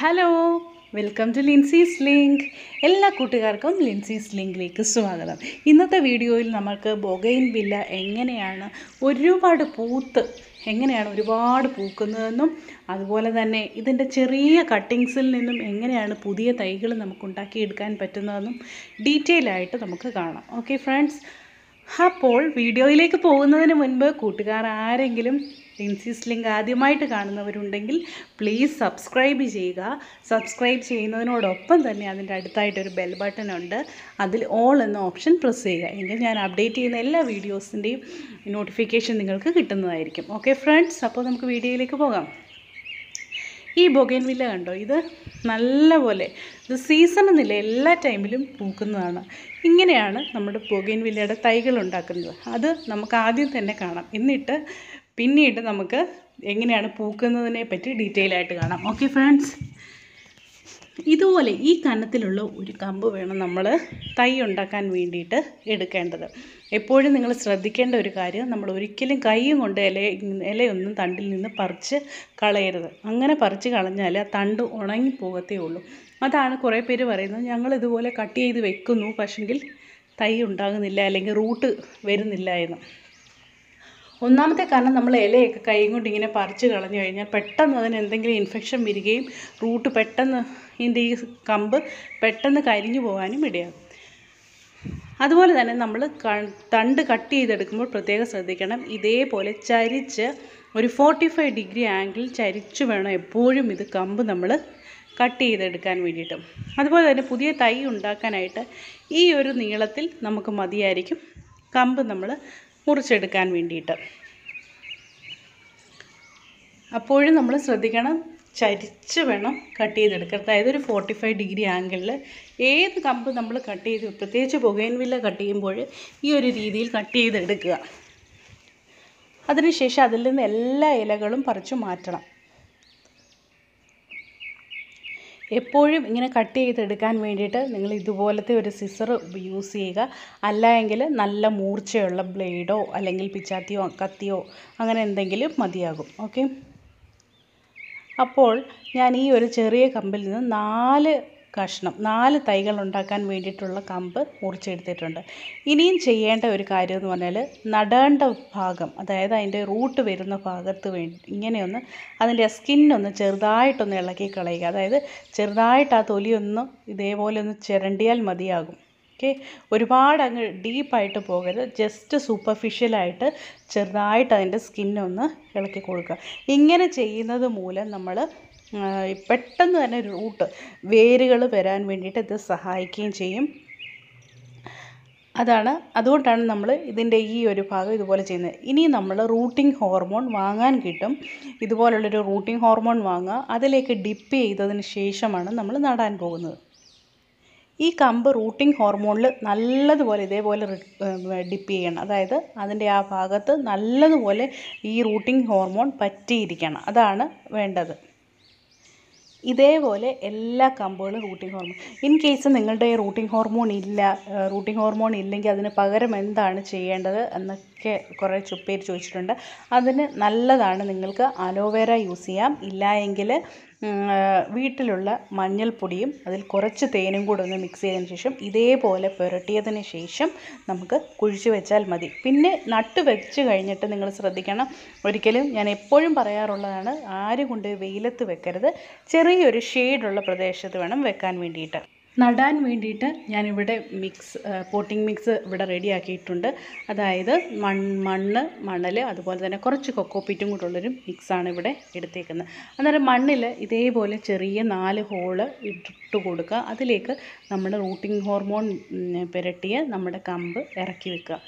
hello welcome to Lincy's link എല്ലാ കൂട്ടുകാർക്കും ലിൻസീസ് ലിങ്കിലേക്ക് സ്വാഗതം ഇന്നത്തെ വീഡിയോയിൽ നമുക്ക് ബൊഗൈൻ വില്ല എങ്ങനെയാണ് ഒരുപാട് പൂത്ത് എങ്ങനെയാണ് ഒരുപാട് പൂക്കുന്നതെന്നും അതുപോലെ തന്നെ ഇതിൻ്റെ ചെറിയ കട്ടിങ്സിൽ നിന്നും എങ്ങനെയാണ് പുതിയ തൈകൾ നമുക്ക് ഉണ്ടാക്കിയെടുക്കാൻ പറ്റുന്നതെന്നും ഡീറ്റെയിൽ ആയിട്ട് നമുക്ക് കാണാം ഓക്കെ ഫ്രണ്ട്സ് അപ്പോൾ വീഡിയോയിലേക്ക് പോകുന്നതിന് മുൻപ് കൂട്ടുകാർ ആരെങ്കിലും ലിൻസീസ് ലിങ്ക് ആദ്യമായിട്ട് കാണുന്നവരുണ്ടെങ്കിൽ പ്ലീസ് സബ്സ്ക്രൈബ് ചെയ്യുക സബ്സ്ക്രൈബ് ചെയ്യുന്നതിനോടൊപ്പം തന്നെ അതിൻ്റെ അടുത്തായിട്ടൊരു ബെൽ ബട്ടൺ ഉണ്ട് അതിൽ ഓൾ എന്ന ഓപ്ഷൻ പ്രസ് ചെയ്യുക എങ്കിൽ ഞാൻ അപ്ഡേറ്റ് ചെയ്യുന്ന എല്ലാ വീഡിയോസിൻ്റെയും നോട്ടിഫിക്കേഷൻ നിങ്ങൾക്ക് കിട്ടുന്നതായിരിക്കും ഓക്കെ ഫ്രണ്ട്സ് അപ്പോൾ നമുക്ക് വീഡിയോയിലേക്ക് പോകാം ഈ ബൊഗേൻവില്ല കണ്ടോ ഇത് നല്ലപോലെ ഇത് സീസണെന്നില്ല എല്ലാ ടൈമിലും പൂക്കുന്നതാണ് ഇങ്ങനെയാണ് നമ്മുടെ ബൊഗേൻവില്ലയുടെ തൈകൾ ഉണ്ടാക്കുന്നത് അത് നമുക്ക് ആദ്യം തന്നെ കാണാം എന്നിട്ട് പിന്നീട് നമുക്ക് എങ്ങനെയാണ് പൂക്കുന്നതിനെ പറ്റി ഡീറ്റെയിൽ ആയിട്ട് കാണാം ഓക്കെ ഫ്രണ്ട്സ് ഇതുപോലെ ഈ കനത്തിലുള്ള ഒരു കമ്പ് വേണം നമ്മൾ തൈ ഉണ്ടാക്കാൻ വേണ്ടിയിട്ട് എടുക്കേണ്ടത് എപ്പോഴും നിങ്ങൾ ശ്രദ്ധിക്കേണ്ട ഒരു കാര്യം നമ്മൾ ഒരിക്കലും കൈയും കൊണ്ട് ഇല ഇലയൊന്നും തണ്ടിൽ നിന്ന് പറിച്ച് കളയരുത് അങ്ങനെ പറിച്ച് കളഞ്ഞാൽ ആ തണ്ട് ഉണങ്ങി പോകത്തേ ഉള്ളൂ അതാണ് കുറേ പേര് പറയുന്നത് ഞങ്ങൾ ഇതുപോലെ കട്ട് ചെയ്ത് വെക്കുന്നു പക്ഷെങ്കിൽ തൈ ഉണ്ടാകുന്നില്ല അല്ലെങ്കിൽ റൂട്ട് വരുന്നില്ല എന്ന് ഒന്നാമത്തെ കാരണം നമ്മൾ ഇലയൊക്കെ കൈ കൊണ്ട് ഇങ്ങനെ പറിച്ച് കളഞ്ഞു കഴിഞ്ഞാൽ പെട്ടെന്ന് അതിന് എന്തെങ്കിലും ഇൻഫെക്ഷൻ വരികയും റൂട്ട് പെട്ടെന്ന് ഇതിൻ്റെ ഈ കമ്പ് പെട്ടെന്ന് കരിഞ്ഞു പോകാനും ഇടയാകും അതുപോലെ തന്നെ നമ്മൾ തണ്ട് കട്ട് ചെയ്തെടുക്കുമ്പോൾ പ്രത്യേകം ശ്രദ്ധിക്കണം ഇതേപോലെ ചരിച്ച് ഒരു ഫോർട്ടി ഫൈവ് ഡിഗ്രി ആംഗിൾ ചരിച്ചു വേണം എപ്പോഴും ഇത് കമ്പ് നമ്മൾ കട്ട് ചെയ്തെടുക്കാൻ വേണ്ടിയിട്ടും അതുപോലെ തന്നെ പുതിയ തൈ ഉണ്ടാക്കാനായിട്ട് ഈ ഒരു നീളത്തിൽ നമുക്ക് മതിയായിരിക്കും കമ്പ് നമ്മൾ മുറിച്ചെടുക്കാൻ വേണ്ടിയിട്ട് അപ്പോഴും നമ്മൾ ശ്രദ്ധിക്കണം ചരിച്ച് വേണം കട്ട് ചെയ്തെടുക്കുക അതായത് ഒരു ഫോർട്ടി ഫൈവ് ഡിഗ്രി ആംഗിളിൽ ഏത് കമ്പ് നമ്മൾ കട്ട് ചെയ്ത് പ്രത്യേകിച്ച് പുകയൻവില്ല കട്ട് ചെയ്യുമ്പോൾ ഈ ഒരു രീതിയിൽ കട്ട് ചെയ്തെടുക്കുക അതിനുശേഷം അതിൽ നിന്ന് എല്ലാ ഇലകളും പറിച്ചു മാറ്റണം എപ്പോഴും ഇങ്ങനെ കട്ട് ചെയ്തെടുക്കാൻ വേണ്ടിയിട്ട് നിങ്ങൾ ഇതുപോലത്തെ ഒരു സിസർ യൂസ് ചെയ്യുക അല്ല എങ്കിൽ നല്ല മൂർച്ചയുള്ള ബ്ലേഡോ അല്ലെങ്കിൽ പിച്ചാത്തിയോ കത്തിയോ അങ്ങനെ എന്തെങ്കിലും മതിയാകും ഓക്കെ അപ്പോൾ ഞാൻ ഈ ഒരു ചെറിയ കമ്പിൽ നിന്ന് നാല് കഷ്ണം നാല് തൈകൾ ഉണ്ടാക്കാൻ വേണ്ടിയിട്ടുള്ള കമ്പ് മുറിച്ചെടുത്തിട്ടുണ്ട് ഇനിയും ചെയ്യേണ്ട ഒരു കാര്യം എന്ന് പറഞ്ഞാൽ നടേണ്ട ഭാഗം അതായത് അതിൻ്റെ റൂട്ട് വരുന്ന ഭാഗത്ത് വേണ്ടി ഇങ്ങനെയൊന്ന് അതിൻ്റെ സ്കിന്നൊന്ന് ചെറുതായിട്ടൊന്ന് ഇളക്കി കളയുക അതായത് ചെറുതായിട്ട് ആ തൊലിയൊന്ന് ഇതേപോലെ ഒന്ന് ചിരണ്ടിയാൽ മതിയാകും ഓക്കെ ഒരുപാട് അങ്ങ് ഡീപ്പായിട്ട് പോകരുത് ജസ്റ്റ് സൂപ്പർഫിഷ്യലായിട്ട് ചെറുതായിട്ട് അതിൻ്റെ സ്കിന്നൊന്ന് ഇളക്കി കൊടുക്കുക ഇങ്ങനെ ചെയ്യുന്നത് മൂലം നമ്മൾ പെട്ടെന്ന് തന്നെ റൂട്ട് വേരുകൾ വരാൻ വേണ്ടിയിട്ട് ഇത് സഹായിക്കുകയും ചെയ്യും അതാണ് അതുകൊണ്ടാണ് നമ്മൾ ഇതിൻ്റെ ഈ ഒരു ഭാഗം ഇതുപോലെ ചെയ്യുന്നത് ഇനി നമ്മൾ റൂട്ടിംഗ് ഹോർമോൺ വാങ്ങാൻ കിട്ടും ഇതുപോലുള്ളൊരു റൂട്ടിംഗ് ഹോർമോൺ വാങ്ങുക അതിലേക്ക് ഡിപ്പ് ചെയ്തതിന് ശേഷമാണ് നമ്മൾ നടാൻ പോകുന്നത് ഈ കമ്പ് റൂട്ടിംഗ് ഹോർമോണിൽ നല്ലതുപോലെ ഇതേപോലെ ഡിപ്പ് ചെയ്യണം അതായത് അതിൻ്റെ ആ ഭാഗത്ത് നല്ലതുപോലെ ഈ റൂട്ടിംഗ് ഹോർമോൺ പറ്റിയിരിക്കണം അതാണ് വേണ്ടത് ഇതേപോലെ എല്ലാ കമ്പുകളും റൂട്ടിംഗ് ഹോർമോൺ ഇൻ കേസ് നിങ്ങളുടെ റൂട്ടിംഗ് ഹോർമോൺ ഇല്ല റൂട്ടിംഗ് ഹോർമോൺ ഇല്ലെങ്കിൽ അതിന് പകരം എന്താണ് ചെയ്യേണ്ടത് എന്നൊക്കെ കുറേ ചുപ്പേര് ചോദിച്ചിട്ടുണ്ട് അതിന് നല്ലതാണ് നിങ്ങൾക്ക് അലോവേര യൂസ് ചെയ്യാം ഇല്ലായെങ്കിൽ വീട്ടിലുള്ള മഞ്ഞൾപ്പൊടിയും അതിൽ കുറച്ച് തേനും കൂടെ ഒന്ന് മിക്സ് ചെയ്തതിന് ശേഷം ഇതേപോലെ പുരട്ടിയതിന് ശേഷം നമുക്ക് കുഴിച്ചു വെച്ചാൽ മതി പിന്നെ നട്ട് വെച്ച് കഴിഞ്ഞിട്ട് നിങ്ങൾ ശ്രദ്ധിക്കണം ഒരിക്കലും ഞാൻ എപ്പോഴും പറയാറുള്ളതാണ് ആരും കൊണ്ട് വെയിലത്ത് വെക്കരുത് ചെറിയൊരു ഷെയ്ഡുള്ള പ്രദേശത്ത് വേണം വെക്കാൻ വേണ്ടിയിട്ട് നടാൻ വേണ്ടിയിട്ട് ഞാനിവിടെ മിക്സ് പോട്ടിംഗ് മിക്സ് ഇവിടെ റെഡിയാക്കിയിട്ടുണ്ട് അതായത് മൺ മണ്ണ് മണൽ അതുപോലെ തന്നെ കുറച്ച് കൊക്കോപ്പീറ്റും കൂട്ടുള്ളൊരു മിക്സാണ് ഇവിടെ എടുത്തേക്കുന്നത് അന്നേരം മണ്ണിൽ ഇതേപോലെ ചെറിയ നാല് ഹോള് ഇട്ട് കൊടുക്കുക അതിലേക്ക് നമ്മുടെ റൂട്ടിംഗ് ഹോർമോൺ പുരട്ടിയ നമ്മുടെ കമ്പ് ഇറക്കി വെക്കുക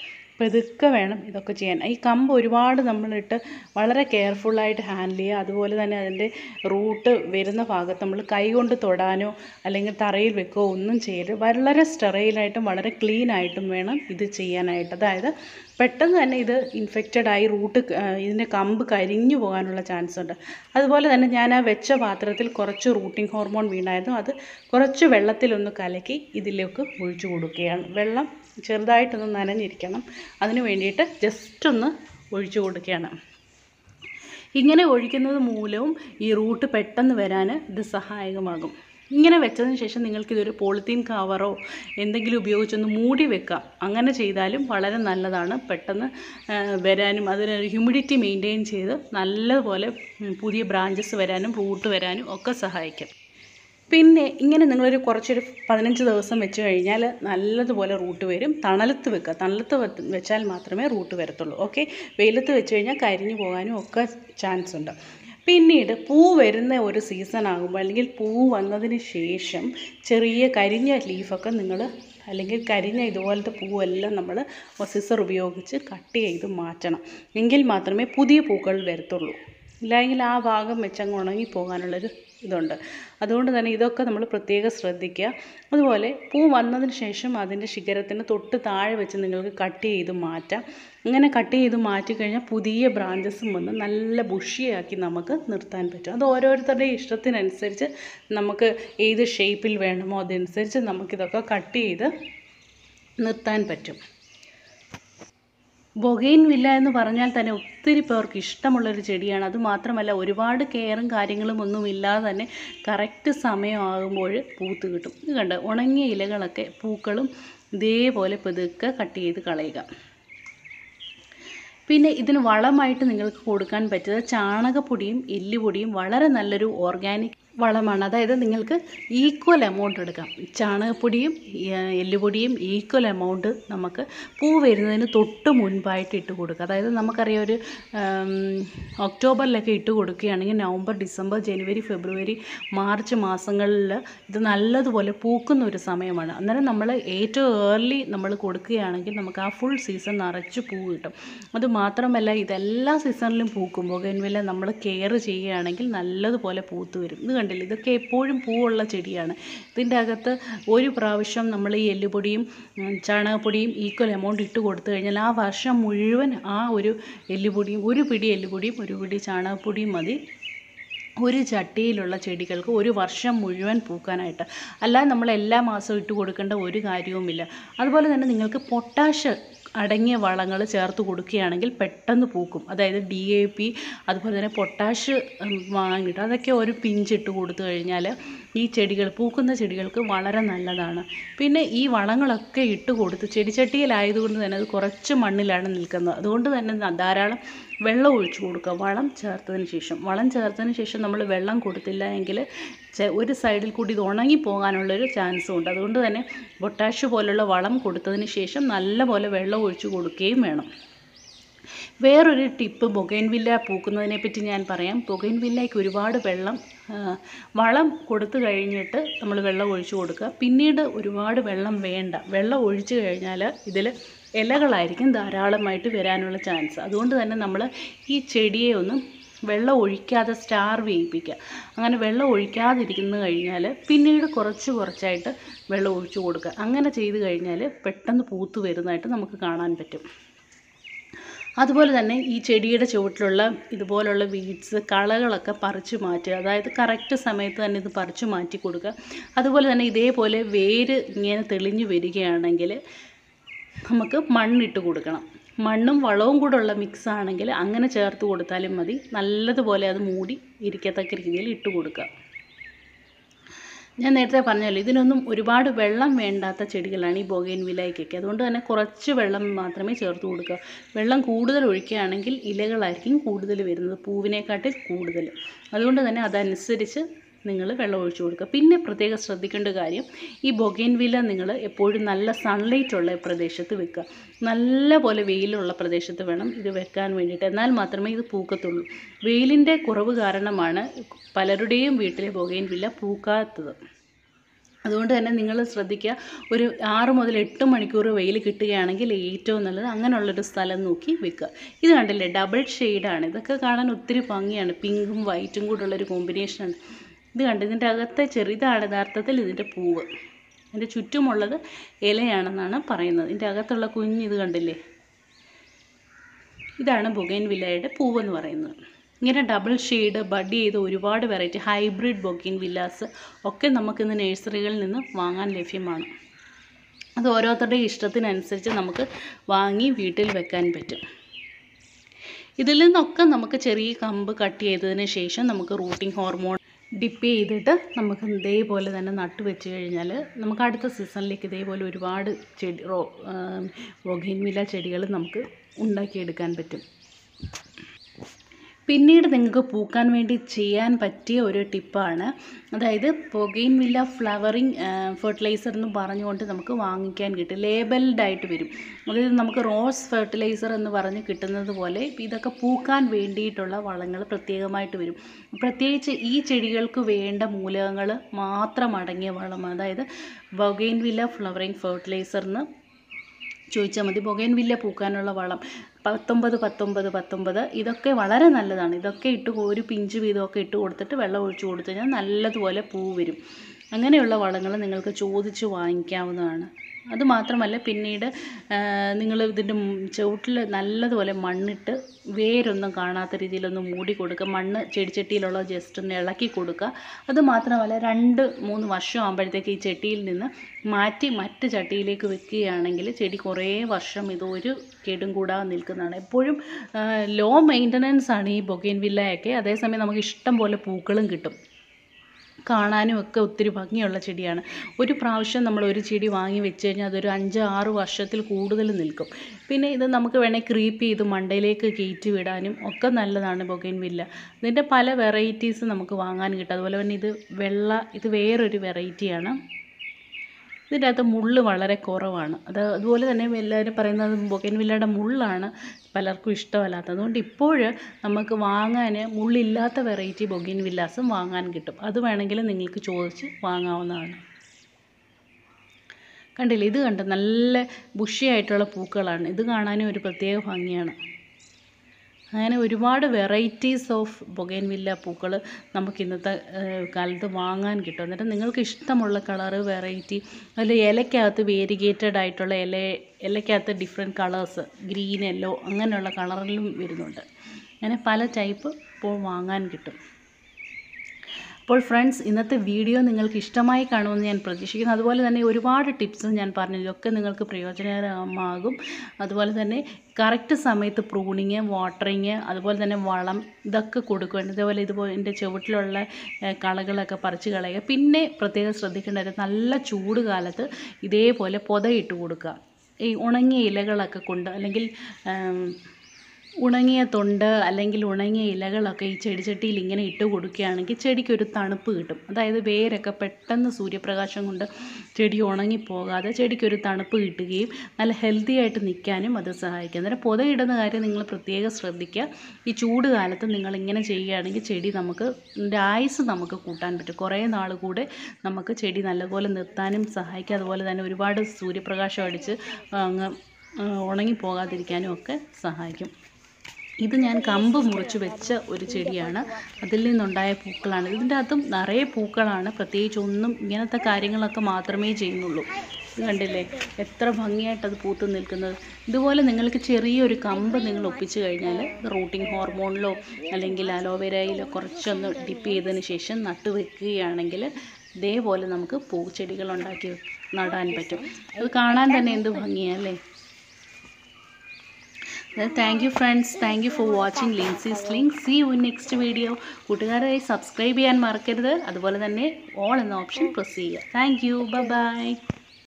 പെതുക്കെ വേണം ഇതൊക്കെ ചെയ്യാൻ ഈ കമ്പ് ഒരുപാട് നമ്മളിട്ട് വളരെ കെയർഫുള്ളായിട്ട് ഹാൻഡിൽ ചെയ്യുക അതുപോലെ തന്നെ അതിൻ്റെ റൂട്ട് വരുന്ന ഭാഗത്ത് നമ്മൾ കൈ കൊണ്ട് തൊടാനോ അല്ലെങ്കിൽ തറയിൽ വെക്കുകയോ ഒന്നും ചെയ്യരുത് വളരെ സ്റ്റെറൈലായിട്ടും വളരെ ക്ലീൻ ആയിട്ടും വേണം ഇത് ചെയ്യാനായിട്ട് അതായത് പെട്ടെന്ന് തന്നെ ഇത് ഇൻഫെക്റ്റഡ് ആയി റൂട്ട് ഇതിൻ്റെ കമ്പ് കരിഞ്ഞു പോകാനുള്ള ചാൻസ് ഉണ്ട് അതുപോലെ തന്നെ ഞാൻ ആ വെച്ച പാത്രത്തിൽ കുറച്ച് റൂട്ടിംഗ് ഹോർമോൺ വീണായിരുന്നു അത് കുറച്ച് വെള്ളത്തിലൊന്ന് കലക്കി ഇതിലേക്ക് ഒഴിച്ചു കൊടുക്കുകയാണ് വെള്ളം ചെറുതായിട്ടൊന്ന് നനഞ്ഞിരിക്കണം അതിന് വേണ്ടിയിട്ട് ജസ്റ്റ് ഒന്ന് ഒഴിച്ചു കൊടുക്കുകയാണ് ഇങ്ങനെ ഒഴിക്കുന്നത് മൂലവും ഈ റൂട്ട് പെട്ടെന്ന് വരാൻ ഇത് സഹായകമാകും ഇങ്ങനെ വെച്ചതിന് ശേഷം നിങ്ങൾക്കിതൊരു പോളിത്തീൻ കവറോ എന്തെങ്കിലും ഉപയോഗിച്ചൊന്ന് മൂടി വെക്കാം അങ്ങനെ ചെയ്താലും വളരെ നല്ലതാണ് പെട്ടെന്ന് വരാനും അതിനൊരു ഹ്യൂമിഡിറ്റി മെയിൻറ്റെയിൻ ചെയ്ത് നല്ലപോലെ പുതിയ ബ്രാഞ്ചസ് വരാനും റൂട്ട് വരാനും ഒക്കെ സഹായിക്കും പിന്നെ ഇങ്ങനെ നിങ്ങളൊരു കുറച്ചൊരു പതിനഞ്ച് ദിവസം വെച്ച് കഴിഞ്ഞാൽ നല്ലതുപോലെ റൂട്ട് വരും തണലത്ത് വെക്കുക തണലത്ത് വെച്ചാൽ മാത്രമേ റൂട്ട് വരത്തുള്ളൂ ഓക്കെ വെയിലത്ത് വെച്ച് കഴിഞ്ഞാൽ കരിഞ്ഞു പോകാനും ഒക്കെ ചാൻസ് ഉണ്ട് പിന്നീട് പൂ വരുന്ന ഒരു സീസൺ ആകുമ്പോൾ അല്ലെങ്കിൽ പൂ വന്നതിന് ശേഷം ചെറിയ കരിഞ്ഞ ലീഫൊക്കെ നിങ്ങൾ അല്ലെങ്കിൽ കരിഞ്ഞ ഇതുപോലത്തെ പൂവെല്ലാം നമ്മൾ സിസർ ഉപയോഗിച്ച് കട്ട് ചെയ്ത് മാറ്റണം എങ്കിൽ മാത്രമേ പുതിയ പൂക്കൾ വരത്തുള്ളൂ ഇല്ലെങ്കിൽ ആ ഭാഗം വെച്ചങ്ങ് ഉണങ്ങി പോകാനുള്ളൊരു ഇതുണ്ട് അതുകൊണ്ട് തന്നെ ഇതൊക്കെ നമ്മൾ പ്രത്യേകം ശ്രദ്ധിക്കുക അതുപോലെ പൂ വന്നതിന് ശേഷം അതിൻ്റെ ശിഖരത്തിന് തൊട്ട് താഴെ വെച്ച് നിങ്ങൾക്ക് കട്ട് ചെയ്ത് മാറ്റാം അങ്ങനെ കട്ട് ചെയ്ത് മാറ്റിക്കഴിഞ്ഞാൽ പുതിയ ബ്രാഞ്ചസും വന്ന് നല്ല ബുഷിയാക്കി നമുക്ക് നിർത്താൻ പറ്റും അത് ഓരോരുത്തരുടെ ഇഷ്ടത്തിനനുസരിച്ച് നമുക്ക് ഏത് ഷേപ്പിൽ വേണമോ അതനുസരിച്ച് നമുക്കിതൊക്കെ കട്ട് ചെയ്ത് നിർത്താൻ പറ്റും ബൊഗൈൻ വില്ല എന്ന് പറഞ്ഞാൽ തന്നെ ഒത്തിരി പേർക്ക് ഇഷ്ടമുള്ളൊരു ചെടിയാണ് അതുമാത്രമല്ല ഒരുപാട് കെയറും കാര്യങ്ങളും ഒന്നും ഇല്ലാതെ തന്നെ കറക്റ്റ് സമയമാകുമ്പോൾ പൂത്ത് കിട്ടും ഇത് കണ്ട് ഉണങ്ങിയ ഇലകളൊക്കെ പൂക്കളും ഇതേപോലെ പതുക്കെ കട്ട് ചെയ്ത് കളയുക പിന്നെ ഇതിന് വളമായിട്ട് നിങ്ങൾക്ക് കൊടുക്കാൻ പറ്റുന്നത് ചാണകപ്പൊടിയും എല്ലുപൊടിയും വളരെ നല്ലൊരു ഓർഗാനിക് വളമാണ് അതായത് നിങ്ങൾക്ക് ഈക്വൽ എമൗണ്ട് എടുക്കാം ചാണകപ്പൊടിയും എല്ലുപൊടിയും ഈക്വൽ എമൗണ്ട് നമുക്ക് പൂ വരുന്നതിന് തൊട്ട് മുൻപായിട്ട് ഇട്ട് കൊടുക്കുക അതായത് നമുക്കറിയാം ഒരു ഒക്ടോബറിലൊക്കെ ഇട്ട് കൊടുക്കുകയാണെങ്കിൽ നവംബർ ഡിസംബർ ജനുവരി ഫെബ്രുവരി മാർച്ച് മാസങ്ങളിൽ ഇത് നല്ലതുപോലെ പൂക്കുന്ന ഒരു സമയമാണ് അന്നേരം നമ്മൾ ഏറ്റവും ഏർലി നമ്മൾ കൊടുക്കുകയാണെങ്കിൽ നമുക്ക് ആ ഫുൾ സീസൺ നിറച്ച് പൂ കിട്ടും അതുമാത്രമല്ല ഇതെല്ലാ സീസണിലും പൂക്കുമ്പോൾ ഗൻവില നമ്മൾ കെയർ ചെയ്യുകയാണെങ്കിൽ നല്ലതുപോലെ പൂത്ത് വരും ഇത് കണ്ടില്ല ഇതൊക്കെ എപ്പോഴും പൂവുള്ള ചെടിയാണ് ഇതിൻ്റെ അകത്ത് ഒരു പ്രാവശ്യം നമ്മൾ ഈ എല്ലുപൊടിയും ചാണകപ്പൊടിയും ഈക്വൽ എമൗണ്ട് ഇട്ട് കൊടുത്തു കഴിഞ്ഞാൽ ആ വർഷം മുഴുവൻ ആ ഒരു എല്ലുപൊടിയും ഒരു പിടി എല്ലുപൊടിയും ഒരു പിടി ചാണകപ്പൊടിയും മതി ഒരു ചട്ടിയിലുള്ള ചെടികൾക്ക് ഒരു വർഷം മുഴുവൻ പൂക്കാനായിട്ട് അല്ലാതെ നമ്മൾ എല്ലാ മാസവും ഇട്ട് കൊടുക്കേണ്ട ഒരു കാര്യവുമില്ല അതുപോലെ തന്നെ നിങ്ങൾക്ക് പൊട്ടാഷ് അടങ്ങിയ വളങ്ങൾ ചേർത്ത് കൊടുക്കുകയാണെങ്കിൽ പെട്ടെന്ന് പൂക്കും അതായത് ഡി എ പി അതുപോലെ തന്നെ പൊട്ടാഷ് വാങ്ങിയിട്ട് അതൊക്കെ ഒരു പിഞ്ച് ഇട്ട് കൊടുത്തു കഴിഞ്ഞാൽ ഈ ചെടികൾ പൂക്കുന്ന ചെടികൾക്ക് വളരെ നല്ലതാണ് പിന്നെ ഈ വളങ്ങളൊക്കെ ഇട്ട് കൊടുത്ത് ചെടിച്ചട്ടിയിലായതുകൊണ്ട് തന്നെ അത് കുറച്ച് മണ്ണിലാണ് നിൽക്കുന്നത് അതുകൊണ്ട് തന്നെ ധാരാളം വെള്ളം ഒഴിച്ചു കൊടുക്കുക വളം ചേർത്തതിന് ശേഷം വളം ചേർത്തതിന് ശേഷം നമ്മൾ വെള്ളം കൊടുത്തില്ല എങ്കിൽ ഒരു സൈഡിൽ കൂടി ഇത് ഉണങ്ങിപ്പോകാനുള്ളൊരു ചാൻസും ഉണ്ട് അതുകൊണ്ട് തന്നെ പൊട്ടാഷ് പോലുള്ള വളം കൊടുത്തതിന് ശേഷം നല്ലപോലെ വെള്ളം ഒഴിച്ചു കൊടുക്കുകയും വേണം വേറൊരു ടിപ്പ് പൂക്കുന്നതിനെ പറ്റി ഞാൻ പറയാം പുകയൻവില്ലയ്ക്ക് ഒരുപാട് വെള്ളം വളം കൊടുത്തു കഴിഞ്ഞിട്ട് നമ്മൾ വെള്ളം ഒഴിച്ചു കൊടുക്കുക പിന്നീട് ഒരുപാട് വെള്ളം വേണ്ട വെള്ളം ഒഴിച്ചു കഴിഞ്ഞാൽ ഇതിൽ ഇലകളായിരിക്കും ധാരാളമായിട്ട് വരാനുള്ള ചാൻസ് അതുകൊണ്ട് തന്നെ നമ്മൾ ഈ ചെടിയെ ഒന്ന് വെള്ളം ഒഴിക്കാതെ സ്റ്റാർ വേയിപ്പിക്കുക അങ്ങനെ വെള്ളം ഒഴിക്കാതിരിക്കുന്നു കഴിഞ്ഞാൽ പിന്നീട് കുറച്ച് കുറച്ചായിട്ട് വെള്ളം ഒഴിച്ചു കൊടുക്കുക അങ്ങനെ ചെയ്തു കഴിഞ്ഞാൽ പെട്ടെന്ന് പൂത്ത് വരുന്നതായിട്ട് നമുക്ക് കാണാൻ പറ്റും അതുപോലെ തന്നെ ഈ ചെടിയുടെ ചുവട്ടിലുള്ള ഇതുപോലുള്ള വീഡ്സ് കളകളൊക്കെ പറിച്ചു മാറ്റുക അതായത് കറക്റ്റ് സമയത്ത് തന്നെ ഇത് പറിച്ചു മാറ്റി കൊടുക്കുക അതുപോലെ തന്നെ ഇതേപോലെ വേര് ഇങ്ങനെ തെളിഞ്ഞു വരികയാണെങ്കിൽ നമുക്ക് മണ്ണിട്ട് കൊടുക്കണം മണ്ണും വളവും കൂടെ ഉള്ള മിക്സ് ആണെങ്കിൽ അങ്ങനെ ചേർത്ത് കൊടുത്താലും മതി നല്ലതുപോലെ അത് മൂടി ഇരിക്കത്തക്ക രീതിയിൽ ഇട്ട് കൊടുക്കുക ഞാൻ നേരത്തെ പറഞ്ഞല്ലോ ഇതിനൊന്നും ഒരുപാട് വെള്ളം വേണ്ടാത്ത ചെടികളാണ് ഈ ബൊഗൈൻ വിലയ്ക്കൊക്കെ അതുകൊണ്ട് തന്നെ കുറച്ച് വെള്ളം മാത്രമേ ചേർത്ത് കൊടുക്കുക വെള്ളം കൂടുതൽ ഒഴിക്കുകയാണെങ്കിൽ ഇലകളായിരിക്കും കൂടുതൽ വരുന്നത് പൂവിനെക്കാട്ടിൽ കൂടുതൽ അതുകൊണ്ട് തന്നെ അതനുസരിച്ച് നിങ്ങൾ വെള്ളം ഒഴിച്ചു കൊടുക്കുക പിന്നെ പ്രത്യേകം ശ്രദ്ധിക്കേണ്ട കാര്യം ഈ വില നിങ്ങൾ എപ്പോഴും നല്ല സൺലൈറ്റ് ഉള്ള പ്രദേശത്ത് വെക്കുക നല്ല പോലെ വെയിലുള്ള പ്രദേശത്ത് വേണം ഇത് വെക്കാൻ വേണ്ടിയിട്ട് എന്നാൽ മാത്രമേ ഇത് പൂക്കത്തുള്ളൂ വെയിലിൻ്റെ കുറവ് കാരണമാണ് പലരുടെയും വീട്ടിലെ വില പൂക്കാത്തത് അതുകൊണ്ട് തന്നെ നിങ്ങൾ ശ്രദ്ധിക്കുക ഒരു ആറ് മുതൽ എട്ട് മണിക്കൂർ വെയിൽ കിട്ടുകയാണെങ്കിൽ ഏറ്റവും നല്ലത് അങ്ങനെയുള്ളൊരു സ്ഥലം നോക്കി വെക്കുക ഇത് കണ്ടില്ലേ ഡബിൾ ഷെയ്ഡാണ് ഇതൊക്കെ കാണാൻ ഒത്തിരി ഭംഗിയാണ് പിങ്കും വൈറ്റും കൂടെ ഉള്ളൊരു കോമ്പിനേഷനാണ് ഇത് കണ്ട് ഇതിൻ്റെ അകത്തെ ചെറുതാണ് യഥാർത്ഥത്തിൽ ഇതിൻ്റെ പൂവ് ഇതിൻ്റെ ചുറ്റുമുള്ളത് ഇലയാണെന്നാണ് പറയുന്നത് ഇതിൻ്റെ അകത്തുള്ള കുഞ്ഞ് ഇത് കണ്ടില്ലേ ഇതാണ് ബൊഗൈൻ വില്ലയുടെ പൂവെന്ന് പറയുന്നത് ഇങ്ങനെ ഡബിൾ ഷെയ്ഡ് ബഡ് ചെയ്ത് ഒരുപാട് വെറൈറ്റി ഹൈബ്രിഡ് ബൊഗൈൻ വില്ലാസ് ഒക്കെ നമുക്കിന്ന് നഴ്സറികളിൽ നിന്ന് വാങ്ങാൻ ലഭ്യമാണ് അത് ഓരോരുത്തരുടെ ഇഷ്ടത്തിനനുസരിച്ച് നമുക്ക് വാങ്ങി വീട്ടിൽ വെക്കാൻ പറ്റും ഇതിൽ നിന്നൊക്കെ നമുക്ക് ചെറിയ കമ്പ് കട്ട് ചെയ്തതിന് ശേഷം നമുക്ക് റൂട്ടിംഗ് ഹോർമോൺ ഡിപ്പ് ചെയ്തിട്ട് നമുക്ക് ഇതേപോലെ തന്നെ നട്ട് വെച്ച് കഴിഞ്ഞാൽ നമുക്ക് അടുത്ത സീസണിലേക്ക് ഇതേപോലെ ഒരുപാട് ചെടി റോ ബൊഗൈൻവില ചെടികൾ നമുക്ക് ഉണ്ടാക്കിയെടുക്കാൻ പറ്റും പിന്നീട് നിങ്ങൾക്ക് പൂക്കാൻ വേണ്ടി ചെയ്യാൻ പറ്റിയ ഒരു ടിപ്പാണ് അതായത് പൊഗെയിൻ വില്ല ഫ്ലവറിങ് ഫെർട്ടിലൈസർ എന്ന് പറഞ്ഞുകൊണ്ട് നമുക്ക് വാങ്ങിക്കാൻ കിട്ടും ലേബൽഡായിട്ട് വരും അതായത് നമുക്ക് റോസ് ഫെർട്ടിലൈസർ എന്ന് പറഞ്ഞ് കിട്ടുന്നത് പോലെ ഇതൊക്കെ പൂക്കാൻ വേണ്ടിയിട്ടുള്ള വളങ്ങൾ പ്രത്യേകമായിട്ട് വരും പ്രത്യേകിച്ച് ഈ ചെടികൾക്ക് വേണ്ട മൂലകങ്ങൾ മാത്രം അടങ്ങിയ വളം അതായത് ബൊഗൈൻ വില്ല ഫ്ലവറിങ് എന്ന് ചോദിച്ചാൽ മതി പുകയൻ വില്ല പൂക്കാനുള്ള വളം പത്തൊമ്പത് പത്തൊമ്പത് പത്തൊമ്പത് ഇതൊക്കെ വളരെ നല്ലതാണ് ഇതൊക്കെ ഇട്ട് ഒരു പിഞ്ച് വീതമൊക്കെ ഇട്ട് കൊടുത്തിട്ട് വെള്ളം ഒഴിച്ച് കൊടുത്തു കഴിഞ്ഞാൽ നല്ലതുപോലെ പൂ വരും അങ്ങനെയുള്ള വളങ്ങൾ നിങ്ങൾക്ക് ചോദിച്ച് വാങ്ങിക്കാവുന്നതാണ് അതുമാത്രമല്ല പിന്നീട് നിങ്ങൾ ഇതിൻ്റെ ചുവട്ടിൽ നല്ലതുപോലെ മണ്ണിട്ട് വേരൊന്നും കാണാത്ത രീതിയിലൊന്ന് മൂടി കൊടുക്കുക മണ്ണ് ചെടിച്ചട്ടിയിലുള്ള ജസ്റ്റ് ഒന്ന് ഇളക്കി കൊടുക്കുക അതുമാത്രമല്ല രണ്ട് മൂന്ന് വർഷം ആകുമ്പോഴത്തേക്ക് ഈ ചട്ടിയിൽ നിന്ന് മാറ്റി മറ്റ് ചട്ടിയിലേക്ക് വെക്കുകയാണെങ്കിൽ ചെടി കുറേ വർഷം ഇതൊരു കേടും കൂടാതെ നിൽക്കുന്നതാണ് എപ്പോഴും ലോ മെയിൻ്റനൻസ് ആണ് ഈ ബൊഗൈൻ വില്ലയൊക്കെ അതേസമയം നമുക്ക് ഇഷ്ടം പോലെ പൂക്കളും കിട്ടും കാണാനും ഒക്കെ ഒത്തിരി ഭംഗിയുള്ള ചെടിയാണ് ഒരു പ്രാവശ്യം നമ്മൾ ഒരു ചെടി വാങ്ങി വെച്ച് കഴിഞ്ഞാൽ അതൊരു അഞ്ച് ആറ് വർഷത്തിൽ കൂടുതൽ നിൽക്കും പിന്നെ ഇത് നമുക്ക് വേണേൽ ക്രീപ്പ് ചെയ്ത് മണ്ടയിലേക്ക് കയറ്റി വിടാനും ഒക്കെ നല്ലതാണ് ബൊഗൈൻ വില്ല ഇതിൻ്റെ പല വെറൈറ്റീസ് നമുക്ക് വാങ്ങാൻ കിട്ടും അതുപോലെ തന്നെ ഇത് വെള്ള ഇത് വേറൊരു വെറൈറ്റിയാണ് ഇതിൻ്റെ അകത്ത് മുള്ള് വളരെ കുറവാണ് അത് അതുപോലെ തന്നെ എല്ലാവരും പറയുന്നത് ബൊഗൻവില്ലയുടെ മുള്ളാണ് പലർക്കും ഇഷ്ടമല്ലാത്തത് അതുകൊണ്ട് ഇപ്പോൾ നമുക്ക് വാങ്ങാൻ മുള്ളില്ലാത്ത വെറൈറ്റി ബൊഗിൻ വില്ലാസും വാങ്ങാൻ കിട്ടും അത് വേണമെങ്കിൽ നിങ്ങൾക്ക് ചോദിച്ച് വാങ്ങാവുന്നതാണ് കണ്ടില്ലേ ഇത് കണ്ടോ നല്ല ബുഷിയായിട്ടുള്ള പൂക്കളാണ് ഇത് കാണാനും ഒരു പ്രത്യേക ഭംഗിയാണ് അങ്ങനെ ഒരുപാട് വെറൈറ്റീസ് ഓഫ് ബൊഗേൻവില്ല പൂക്കൾ നമുക്ക് ഇന്നത്തെ കാലത്ത് വാങ്ങാൻ കിട്ടും എന്നിട്ട് നിങ്ങൾക്ക് ഇഷ്ടമുള്ള കളർ വെറൈറ്റി അതിൽ ഇലയ്ക്കകത്ത് വേരിഗേറ്റഡ് ആയിട്ടുള്ള ഇല ഇലയ്ക്കകത്ത് ഡിഫറെൻറ്റ് കളേഴ്സ് ഗ്രീൻ യെല്ലോ അങ്ങനെയുള്ള കളറിലും വരുന്നുണ്ട് അങ്ങനെ പല ടൈപ്പ് പൂ വാങ്ങാൻ കിട്ടും അപ്പോൾ ഫ്രണ്ട്സ് ഇന്നത്തെ വീഡിയോ നിങ്ങൾക്ക് ഇഷ്ടമായി കാണുമെന്ന് ഞാൻ പ്രതീക്ഷിക്കുന്നു അതുപോലെ തന്നെ ഒരുപാട് ടിപ്സും ഞാൻ പറഞ്ഞതിലൊക്കെ നിങ്ങൾക്ക് പ്രയോജനകരമാകും അതുപോലെ തന്നെ കറക്റ്റ് സമയത്ത് പ്രൂണിങ് വാട്ടറിങ് അതുപോലെ തന്നെ വളം ഇതൊക്കെ കൊടുക്കുകയാണ് ഇതേപോലെ ഇതുപോലെ എൻ്റെ ചുവട്ടിലുള്ള കളകളൊക്കെ പറിച്ച് കളയുക പിന്നെ പ്രത്യേകം ശ്രദ്ധിക്കേണ്ട ഒരു നല്ല ചൂട് കാലത്ത് ഇതേപോലെ പുതയിട്ട് കൊടുക്കുക ഈ ഉണങ്ങിയ ഇലകളൊക്കെ കൊണ്ട് അല്ലെങ്കിൽ ഉണങ്ങിയ തൊണ്ട് അല്ലെങ്കിൽ ഉണങ്ങിയ ഇലകളൊക്കെ ഈ ചെടിച്ചട്ടിയിൽ ഇങ്ങനെ ഇട്ട് കൊടുക്കുകയാണെങ്കിൽ ചെടിക്കൊരു തണുപ്പ് കിട്ടും അതായത് വേരൊക്കെ പെട്ടെന്ന് സൂര്യപ്രകാശം കൊണ്ട് ചെടി ഉണങ്ങിപ്പോകാതെ ചെടിക്കൊരു തണുപ്പ് കിട്ടുകയും നല്ല ഹെൽത്തി ആയിട്ട് നിൽക്കാനും അത് സഹായിക്കും അന്നേരം പുതയിടുന്ന കാര്യം നിങ്ങൾ പ്രത്യേകം ശ്രദ്ധിക്കുക ഈ ചൂട് കാലത്ത് നിങ്ങൾ ഇങ്ങനെ ചെയ്യുകയാണെങ്കിൽ ചെടി നമുക്ക് ആയുസ് നമുക്ക് കൂട്ടാൻ പറ്റും കുറേ നാൾ കൂടെ നമുക്ക് ചെടി നല്ലപോലെ നിർത്താനും സഹായിക്കും അതുപോലെ തന്നെ ഒരുപാട് സൂര്യപ്രകാശം അടിച്ച് അങ്ങ് ഉണങ്ങിപ്പോകാതിരിക്കാനും ഒക്കെ സഹായിക്കും ഇത് ഞാൻ കമ്പ് മുറിച്ച് വെച്ച ഒരു ചെടിയാണ് അതിൽ നിന്നുണ്ടായ പൂക്കളാണ് ഇതിൻ്റെ അകത്തും നിറയെ പൂക്കളാണ് പ്രത്യേകിച്ച് ഒന്നും ഇങ്ങനത്തെ കാര്യങ്ങളൊക്കെ മാത്രമേ ചെയ്യുന്നുള്ളൂ ഇത് കണ്ടില്ലേ എത്ര ഭംഗിയായിട്ട് അത് പൂത്ത് നിൽക്കുന്നത് ഇതുപോലെ നിങ്ങൾക്ക് ചെറിയൊരു കമ്പ് നിങ്ങൾ ഒപ്പിച്ച് കഴിഞ്ഞാൽ റൂട്ടിംഗ് ഹോർമോണിലോ അല്ലെങ്കിൽ അലോവേരയിലോ കുറച്ചൊന്ന് ഡിപ്പ് ചെയ്തതിന് ശേഷം നട്ട് വെക്കുകയാണെങ്കിൽ ഇതേപോലെ നമുക്ക് പൂച്ചെടികൾ ഉണ്ടാക്കി നടാൻ പറ്റും അത് കാണാൻ തന്നെ എന്ത് അല്ലേ thank you friends thank you for watching Lincy's link see you next video കൂട്ടുകാരായി സബ്സ്ക്രൈബ് ചെയ്യാൻ മറക്കരുത് അതുപോലെ തന്നെ ഓൾ എന്ന ഓപ്ഷൻ പ്രസ് ചെയ്യുക താങ്ക് യു ബൈ